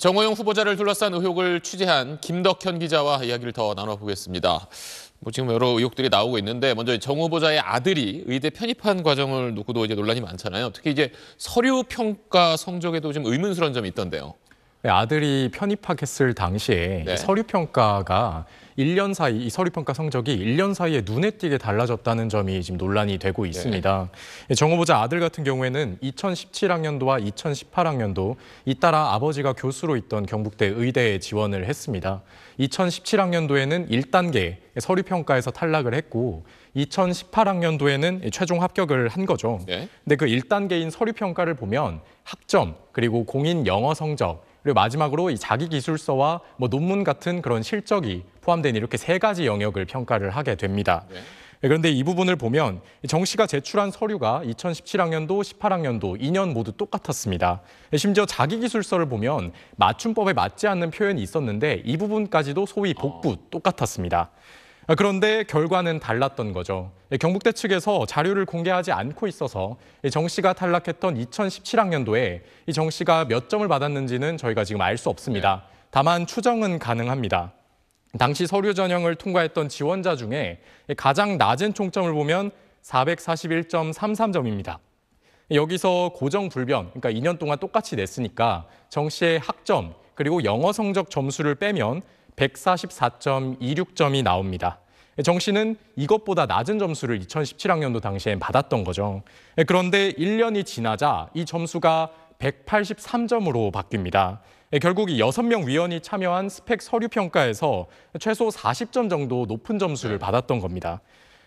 정호영 후보자를 둘러싼 의혹을 취재한 김덕현 기자와 이야기를 더 나눠보겠습니다. 뭐 지금 여러 의혹들이 나오고 있는데 먼저 정 후보자의 아들이 의대 편입한 과정을 놓고도 이제 논란이 많잖아요. 특히 이제 서류 평가 성적에도 좀 의문스러운 점이 있던데요. 네, 아들이 편입학했을 당시에 네. 서류 평가가 1년 사이 이 서류 평가 성적이 1년 사이에 눈에 띄게 달라졌다는 점이 지금 논란이 되고 네. 있습니다. 네. 예, 정 후보자 아들 같은 경우에는 2017학년도와 2018학년도 잇따라 아버지가 교수로 있던 경북대 의대에 지원을 했습니다. 2017학년도에는 1단계 서류 평가에서 탈락을 했고 2018학년도에는 최종 합격을 한 거죠. 네. 근데 그 1단계인 서류 평가를 보면 학점 그리고 공인 영어 성적 그리고 마지막으로 이 자기 기술서와 뭐 논문 같은 그런 실적이 포함된 이렇게 세 가지 영역을 평가를 하게 됩니다. 네. 예, 그런데 이 부분을 보면 정 씨가 제출한 서류가 2017학년도, 18학년도 2년 모두 똑같았습니다. 예, 심지어 자기 기술서를 보면 맞춤법에 맞지 않는 표현이 있었는데 이 부분까지도 소위 복부 아. 똑같았습니다. 아, 그런데 결과는 달랐던 거죠. 예, 경북대 측에서 자료를 공개하지 않고 있어서 정 씨가 탈락했던 2017학년도에 정 씨가 몇 점을 받았는지는 저희가 지금 알 수 없습니다. 네. 다만 추정은 가능합니다. 당시 서류 전형을 통과했던 지원자 중에 가장 낮은 총점을 보면 441.33점입니다. 여기서 고정 불변, 그러니까 2년 동안 똑같이 냈으니까 정 씨의 학점 그리고 영어 성적 점수를 빼면 144.26점이 나옵니다. 정 씨는 이것보다 낮은 점수를 2017학년도 당시엔 받았던 거죠. 그런데 1년이 지나자 이 점수가 183점으로 바뀝니다. 결국 6명 위원이 참여한 스펙 서류 평가에서 최소 40점 정도 높은 점수를 받았던 겁니다.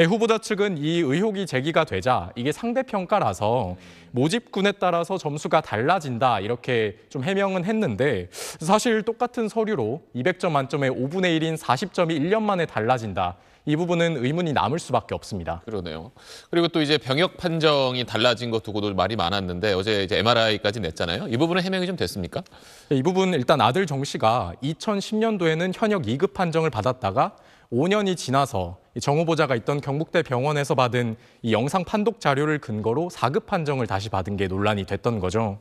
예, 후보자 측은 이 의혹이 제기가 되자 이게 상대평가라서 모집군에 따라서 점수가 달라진다 이렇게 좀 해명은 했는데 사실 똑같은 서류로 200점 만점에 5분의 1인 40점이 1년 만에 달라진다. 이 부분은 의문이 남을 수밖에 없습니다. 그러네요. 그리고 또 이제 병역 판정이 달라진 것 두고도 말이 많았는데 어제 이제 MRI까지 냈잖아요. 이 부분은 해명이 좀 됐습니까? 예, 이 부분 일단 아들 정 씨가 2010년도에는 현역 2급 판정을 받았다가 5년이 지나서 정 후보자가 있던 경북대 병원에서 받은 이 영상 판독 자료를 근거로 4급 판정을 다시 받은 게 논란이 됐던 거죠.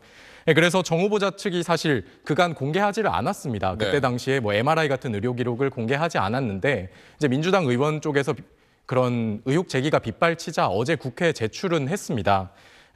예, 그래서 정 후보자 측이 사실 그간 공개하지를 않았습니다. 그때 네. 당시에 뭐 MRI 같은 의료 기록을 공개하지 않았는데 이제 민주당 의원 쪽에서 그런 의혹 제기가 빗발치자 어제 국회에 제출은 했습니다.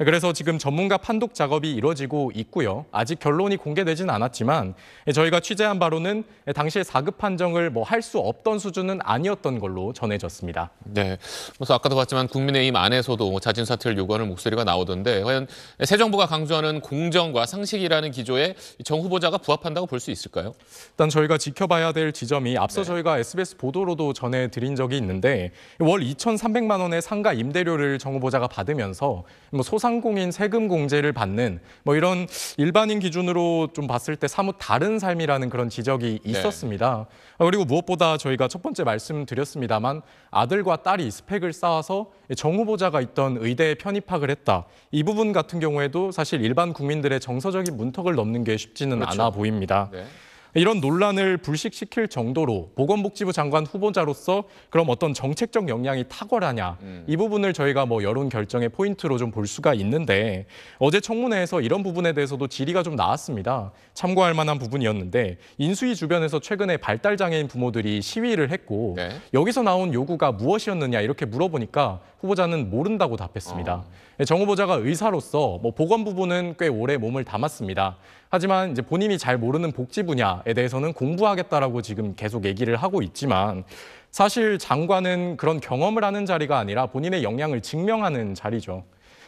그래서 지금 전문가 판독 작업이 이뤄지고 있고요. 아직 결론이 공개되진 않았지만 저희가 취재한 바로는 당시에 4급 판정을 뭐 할 수 없던 수준은 아니었던 걸로 전해졌습니다. 네. 그래서 아까도 봤지만 국민의힘 안에서도 뭐 자진 사퇴를 요구하는 목소리가 나오던데 과연 새 정부가 강조하는 공정과 상식이라는 기조에 정 후보자가 부합한다고 볼 수 있을까요? 일단 저희가 지켜봐야 될 지점이 앞서 네. 저희가 SBS 보도로도 전해드린 적이 있는데 월 2,300만 원의 상가 임대료를 정 후보자가 받으면서 뭐 소상 소상공인 세금 공제를 받는 뭐 이런 일반인 기준으로 좀 봤을 때 사뭇 다른 삶이라는 그런 지적이 네. 있었습니다. 네. 그리고 무엇보다 저희가 첫 번째 말씀드렸습니다만 아들과 딸이 스펙을 쌓아서 정 후보자가 있던 의대에 편입학을 했다. 이 부분 같은 경우에도 사실 일반 국민들의 정서적인 문턱을 넘는 게 쉽지는 그렇죠. 않아 보입니다. 네. 이런 논란을 불식시킬 정도로 보건복지부 장관 후보자로서 그럼 어떤 정책적 역량이 탁월하냐 음. 이 부분을 저희가 뭐 여론 결정의 포인트로 좀 볼 수가 있는데 어제 청문회에서 이런 부분에 대해서도 질의가 좀 나왔습니다. 참고할 만한 부분이었는데 인수위 주변에서 최근에 발달 장애인 부모들이 시위를 했고 네. 여기서 나온 요구가 무엇이었느냐 이렇게 물어보니까 후보자는 모른다고 답했습니다. 어. 정 후보자가 의사로서 뭐 보건 부분은 꽤 오래 몸을 담았습니다. 하지만 이제 본인이 잘 모르는 복지 분야에 대해서는 공부하겠다라고 지금 계속 얘기를 하고 있지만 사실 장관은 그런 경험을 하는 자리가 아니라 본인의 역량을 증명하는 자리죠.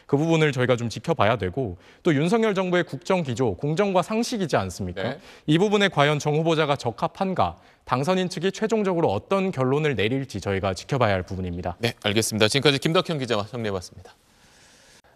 그 부분을 저희가 좀 지켜봐야 되고 또 윤석열 정부의 국정 기조 공정과 상식이지 않습니까? 네. 이 부분에 과연 정 후보자가 적합한가 당선인 측이 최종적으로 어떤 결론을 내릴지 저희가 지켜봐야 할 부분입니다. 네, 알겠습니다. 지금까지 김덕현 기자와 정리해봤습니다.